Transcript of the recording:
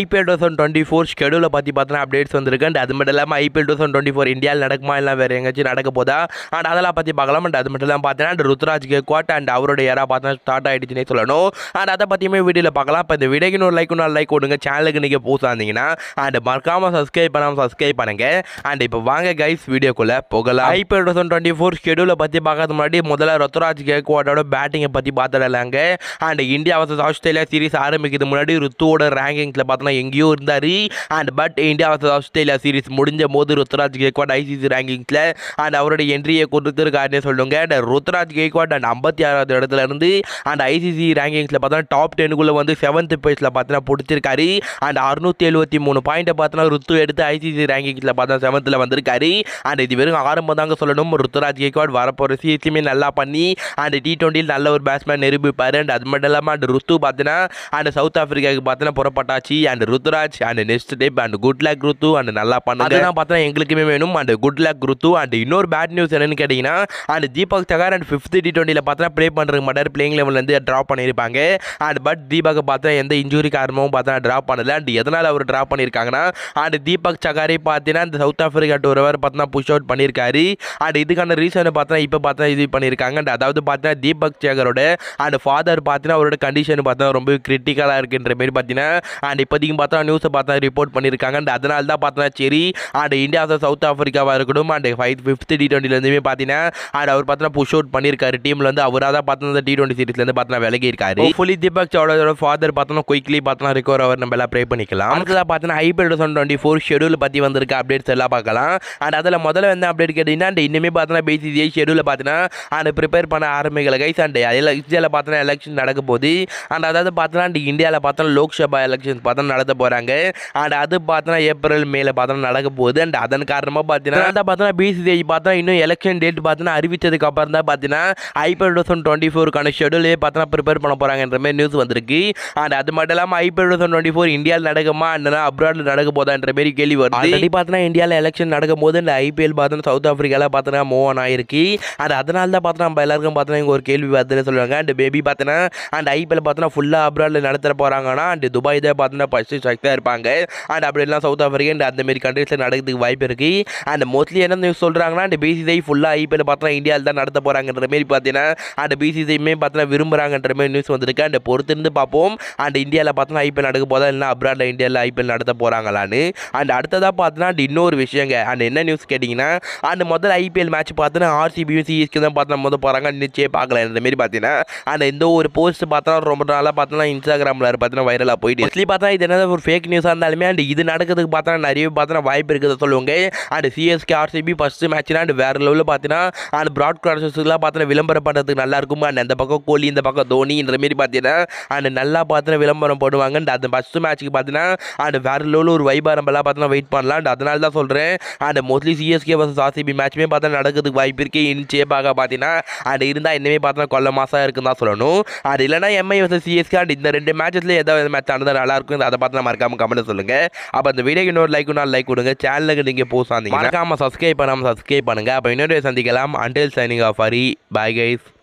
IPL two thousand twenty four ஷெடியூலில் பற்றி பார்த்தா அப்டேட்ஸ் வந்திருக்கு அண்ட் அது மட்டும் இல்லாமல் IPL two thousand twenty four இந்தியாவில் நடக்குமா இல்லை வேறு எங்கேயாச்சும் நடக்க போதா அண்ட் அதெல்லாம் பற்றி பார்க்கலாம் அண்ட் அது மட்டும் இல்லாமல் பார்த்தீங்கன்னா அண்ட் ருத்ராஜ் கேக்வாட் அண்ட் அவரோட யாராக பார்த்தா ஸ்டார்ட் ஆகிடுச்சுன்னே சொல்லணும் அண்ட் அதை பற்றியுமே வீடியோவில் பார்க்கலாம் இப்போ இந்த வீடியோக்கு ஒரு லைக் இன்னொரு லைக் கொடுங்க சேனலுக்கு நீங்கள் போஸ்ட் இருந்தீங்கன்னா அண்ட் மறக்காமல் சப்ஸ்கிரைப் பண்ணாமல் சப்ஸ்கிரைப் பண்ணுங்கள் அண்ட் இப்போ வாங்க கைஸ் வீடியோக்குள்ளே போகலாம் IPL two thousand twenty four ஷெடியூலில் பற்றி பார்க்கறது முன்னாடி முதல்ல ருத்ராஜ் கேக்வாட்டோட பேட்டிங்கை பற்றி பார்த்துடலாங்க and India versus Australia series ஆரம்பிக்கிறது முன்னாடி ருத்துவோட ரேங்கிங்ஸில் பார்த்தோன்னா எங்கேயோ இருந்தார் and but India versus Australia series முடிஞ்ச போது ருத்ராஜ் கேக்வாட் ஐசிசி ரேங்கிங்ஸில் அண்ட் அவருடைய என்ட்ரியை கொடுத்துருக்காருன்னு சொல்லுங்க அண்ட் ருத்ராஜ் கேக்வாட் அண்ட் ஐம்பத்தி ஆறாவது இடத்துல இருந்து அண்ட் ஐசிசி ரேங்கிங்ஸில் பார்த்தோன்னா டாப் டென்னுக்குள்ளே வந்து செவன்த் பிளேஸில் பார்த்தோன்னா பிடிச்சிருக்காரு அண்ட் அறுநூத்தி எழுபத்தி மூணு பாயிண்ட்டை பார்த்தோன்னா ருத்து எடுத்து ஐசிசி ரேங்கிங்ஸில் பார்த்தா செவன்த்தில் வந்திருக்காரு அண்ட் இது வெறும் ஆரம்பம் தாங்க சொல்லணும் ருத்ராஜ் கேக்வாட் வரப்போகிற சீசனுமே நல்லா பண்ணி அண்ட் டி டுவெண்ட்டியில் நல்ல ஒரு பேட்ஸ்மேன் நிரூபிப்பார் அண்ட் அது மட்டும் இல்லாமல் அண்ட் ருத்து பார்த்தீங்கன்னா அண்ட் சவுத் ஆஃப்ரிக்காவுக்கு பார்த்தீங்கன்னா புறப்பட்டாச்சு அண்ட் ருத்ராஜ் அண்ட் நெக்ஸ்ட் டேப் and good luck Ruthu and நல்லா பண்ணுங்க அதெல்லாம் பார்த்தா எங்களுக்குமே வேணும் and good luck Ruthu and இன்னொரு பேட் நியூஸ் என்னன்னு கேட்டிங்கன்னா அண்ட் தீபக் தகார் அண்ட் ஃபிஃப்த் டி டுவெண்ட்டியில் பார்த்தா ப்ளே பண்ணுறது மாட்டார் பிளேயிங் லெவல்லேருந்து ட்ராப் பண்ணியிருப்பாங்க அண்ட் பட் தீபக் பார்த்தா எந்த இன்ஜுரி காரணமும் பார்த்தா ட்ராப் பண்ணல அண்ட் எதனால் அவர் ட்ரா பண்ணியிருக்காங்கன்னா அண்ட் தீபக் சகாரி பார்த்தீங்கன்னா இந்த சவுத் ஆஃப்ரிக்கா டூர் அவர் பார்த்தா புஷ் அவுட் பண்ணியிருக்காரு அண்ட் இதுக்கான ரீசன் பார்த்தா இப்போ பார்த்தா இது பண்ணியிருக்காங்க அண்ட் அதாவது பார்த்தா தீபக் சேகரோட அண்ட் ஃபாதர் பார்த்தீங்கன்னா அவரோட கண்டிஷன் பார்த்தா ரொம்ப கிரிட்டிக்கலாக இருக்குன்ற மாரி பார்த்தீங்கன்னா அண்ட் இப்போ இப்போதைக்கு பார்த்தா நியூஸை பார்த்தா ரிப்போர்ட் பண்ணியிருக்காங்க அண்ட் அதனால தான் பார்த்தோன்னா சரி அண்ட் இந்தியா சவுத் ஆஃப்ரிக்காவாக இருக்கட்டும் அண்ட் ஃபைவ் ஃபிஃப்த் டி டுவெண்ட்டிலேருந்துமே பார்த்தீங்கன்னா அண்ட் அவர் பார்த்தோன்னா புஷ் அவுட் பண்ணியிருக்காரு டீமில் வந்து அவராக தான் அந்த டி டுவெண்ட்டி சீரிஸ்லேருந்து பார்த்தோன்னா விலகி இருக்காரு ஃபுல்லி தீபக் சௌடாவோட ஃபாதர் பார்த்தோன்னா குயிக்லி பார்த்தா ரிகவர் அவர் நம்ம எல்லாம் ப்ரே பண்ணிக்கலாம் அடுத்ததாக பார்த்தீங்கன்னா IPL two thousand twenty four schedule பற்றி வந்திருக்க அப்டேட்ஸ் எல்லாம் பார்க்கலாம் அண்ட் அதில் முதல்ல வந்து அப்டேட் கேட்டிங்கன்னா அண்ட் இன்னுமே பார்த்தா பிசிசிஐ ஷெடியூல் பார்த்தீங்கன்னா அண்ட் ப்ரிப்பேர் பண்ண ஆரம்பிக்கல கைஸ் அண்ட் இந்தியாவில் பார்த்தோன்னா எலெக்ஷன் நடக்க போகுது அண்ட் அதாவது பார்த்தோன்னா அண்ட் இந்தியாவில் பார்த்தோம்னா லோக்சபா எலெக்ஷன் பார்த்தா பார்த்தோன்னா நடத்த போகிறாங்க அண்ட் அது பார்த்தோன்னா ஏப்ரல் மேல பார்த்தோன்னா நடக்க போகுது அண்ட் அதன் காரணமாக பார்த்தீங்கன்னா அதை பார்த்தோன்னா பிசிசிஐ பார்த்தா இன்னும் எலெக்ஷன் டேட் பார்த்தோன்னா அறிவித்ததுக்கு அப்புறம் தான் பார்த்தீங்கன்னா ஐபிஎல் டூ தௌசண்ட் டுவெண்ட்டி ஃபோருக்கான ஷெடியூலே பார்த்தோன்னா ப்ரிப்பேர் பண்ண போகிறாங்கன்ற மாதிரி நியூஸ் வந்திருக்கு அண்ட் அது மட்டும் இல்லாமல் IPL two thousand twenty four இந்தியாவில் நடக்குமா அண்ட் அப்ராடில் நடக்க போதான்ற மாதிரி கேள்வி வருது ஆல்ரெடி பார்த்தோன்னா இந்தியாவில் எலெக்ஷன் நடக்கும் போது இந்த ஐபிஎல் பார்த்தோன்னா சவுத் ஆஃப்ரிக்காவில் பார்த்தோன்னா மூவ் ஆன் ஆயிருக்கு அண்ட் அதனால தான் பார்த்தோன்னா நம்ம எல்லாருக்கும் பார்த்தோன்னா இங்கே ஒரு கேள்வி வருதுன்னு சொல்லுவாங்க அண்ட் பேபி பார்த்தோன்னா அண்ட் ஐபிஎல் பார்த்தோன்னா ஃபுல்லாக அப்ராடில் நடத்த போகிறாங்கன்னா அண்ட் துபாய் தான் பார்த்தோன்னா பார்த்தீங்கன்னா ஃபஸ்ட்டு ஸ்ட்ரைக் தான் இருப்பாங்க அண்ட் அப்படிலாம் சவுத் ஆஃப்ரிக்கா அண்ட் அந்தமாரி கண்ட்ரீஸில் நடக்கிறதுக்கு வாய்ப்பு இருக்குது அண்ட் மோஸ்ட்லி என்ன நியூஸ் சொல்கிறாங்கன்னா அந்த பிசிசிஐ ஃபுல்லாக ஐபிஎல் பார்த்தா இந்தியாவில் தான் நடத்த போகிறாங்கன்ற மாரி பார்த்தீங்கன்னா அந்த பிசிசிஐயுமே பார்த்தீங்கன்னா விரும்புகிறாங்கன்ற மாதிரி நியூஸ் வந்திருக்கு அண்ட் பொறுத்திருந்து பார்ப்போம் அண்ட் இந்தியாவில் பார்த்தோன்னா ஐபிஎல் நடக்க போதா இல்லை அப்ராடில் இந்தியாவில் ஐபிஎல் நடத்த போகிறாங்களான்னு அண்ட் அடுத்ததாக பார்த்தோன்னா அண்ட் இன்னொரு விஷயங்க அண்ட் என்ன நியூஸ் கேட்டிங்கன்னா அண்ட் முதல் ஐபிஎல் மேட்ச் பார்த்தோன்னா ஆர்சிபியும் சிஎஸ்கே தான் பார்த்தா முதல் போகிறாங்க நிச்சயம் பார்க்கல இந்த மாரி பார்த்தீங்கன்னா அண்ட் இந்த ஒரு போஸ்ட் பார்த்தா ரொம்ப நாளாக பார்த்தோன்னா இன்ஸ்டாகிராமில் பார்த்தீங்கன்னா வைரலாக போயிட்டு பார்த்தா இது என்ன ஒரு ஃபேக் நியூஸாக இருந்தாலுமே அண்ட் இது நடக்கிறதுக்கு பார்த்தா நிறைய பார்த்தா வாய்ப்பு இருக்கிறத சொல்லுவாங்க அண்ட் சிஎஸ்கே ஆர்சிபி ஃபஸ்ட்டு மேட்ச்னா அண்ட் வேறு லெவலில் பார்த்தீங்கன்னா அண்ட் ப்ராட்காஸ்டர்ஸ்லாம் பார்த்தா விளம்பரம் பண்ணுறதுக்கு நல்லா இருக்கும் அண்ட் அந்த பக்கம் கோலி இந்த பக்கம் தோனி இந்த மாரி பார்த்தீங்கன்னா அண்ட் நல்லா பார்த்தா விளம்பரம் போடுவாங்க அண்ட் அந்த ஃபஸ்ட்டு மேட்ச்சுக்கு பார்த்தீங்கன்னா அண்ட் வேறு லெவலில் ஒரு வைப் ஆரம்பலாம் பார்த்தீங்கன்னா வெயிட் பண்ணலாம் அண்ட் அதனால தான் சொல்கிறேன் and mostly CSK versus RCB மேட்ச்சுமே பார்த்தா நடக்கிறதுக்கு வாய்ப்பு இருக்குது இன் சேப்பாக பார்த்தீங்கன்னா அண்ட் இருந்தால் இன்னுமே பார்த்தீங்கன்னா கொல்ல மாசாக இருக்குன்னு தான் சொல்லணும் அது இல்லைனா எம்ஐ வர்சஸ் சிஎஸ்கே அண்ட் இந்த ரெண்டு மேட்சஸ்லேயே ஏதாவது மேட்ச் ஆனால் நல்லாயிருக்கும் ஃப்ரெண்ட்ஸ் அதை பார்த்து நம்ம மறக்காம கமெண்ட் சொல்லுங்க அப்போ அந்த வீடியோ இன்னொரு லைக் நாள் லைக் கொடுங்க சேனலுக்கு நீங்கள் போஸ்ட் ஆனீங்க மறக்காம சப்ஸ்கிரைப் பண்ணாமல் சப்ஸ்கிரைப் பண்ணுங்க அப்போ இன்னொரு சந்திக்கலாம் அண்டில் signing off Hari bye guys